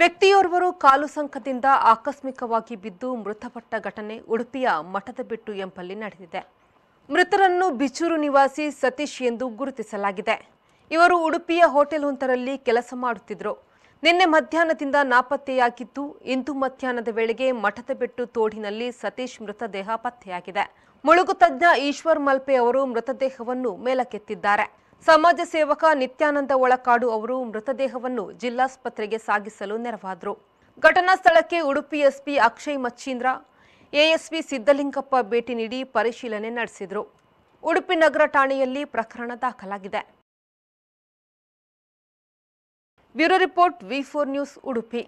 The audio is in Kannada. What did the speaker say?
ವ್ಯಕ್ತಿಯೋರ್ವರು ಕಾಲು ಸಂಕದಿಂದ ಆಕಸ್ಮಿಕವಾಗಿ ಬಿದ್ದು ಮೃತಪಟ್ಟ ಘಟನೆ ಉಡುಪಿಯ ಮಠದ ಬಿಟ್ಟು ಎಂಬಲ್ಲಿ ನಡೆದಿದೆ ಮೃತರನ್ನು ಬಿಚೂರು ನಿವಾಸಿ ಸತೀಶ್ ಎಂದು ಗುರುತಿಸಲಾಗಿದೆ ಇವರು ಉಡುಪಿಯ ಹೋಟೆಲ್ ಹೋಟೆಲ್ವೊಂದರಲ್ಲಿ ಕೆಲಸ ಮಾಡುತ್ತಿದ್ದರು ನಿನ್ನೆ ಮಧ್ಯಾಹ್ನದಿಂದ ನಾಪತ್ತೆಯಾಗಿದ್ದು ಇಂದು ಮಧ್ಯಾಹ್ನದ ವೇಳೆಗೆ ಮಠದ ಬೆಟ್ಟು ತೋಡಿನಲ್ಲಿ ಸತೀಶ್ ಮೃತದೇಹ ಪತ್ತೆಯಾಗಿದೆ ಮುಳುಗು ತಜ್ಞ ಈಶ್ವರ್ ಮಲ್ಪೆ ಅವರು ಮೃತದೇಹವನ್ನು ಮೇಲಕ್ಕೆತ್ತಿದ್ದಾರೆ ಸಮಾಜ ಸೇವಕ ನಿತ್ಯಾನಂದ ಒಳಕಾಡು ಅವರು ಮೃತದೇಹವನ್ನು ಜಿಲ್ಲಾಸ್ಪತ್ರೆಗೆ ಸಾಗಿಸಲು ನೆರವಾದರು ಘಟನಾ ಸ್ಥಳಕ್ಕೆ ಉಡುಪಿ ಎಸ್ಪಿ ಅಕ್ಷಯ್ ಮಚ್ಚೀಂದ್ರ ಎಎಸ್ಪಿ ಸಿದ್ದಲಿಂಗಪ್ಪ ಭೇಟಿ ನೀಡಿ ಪರಿಶೀಲನೆ ನಡೆಸಿದರು ಉಡುಪಿ ನಗರ ಠಾಣೆಯಲ್ಲಿ ಪ್ರಕರಣ ದಾಖಲಾಗಿದೆ bureau report V four news Udupi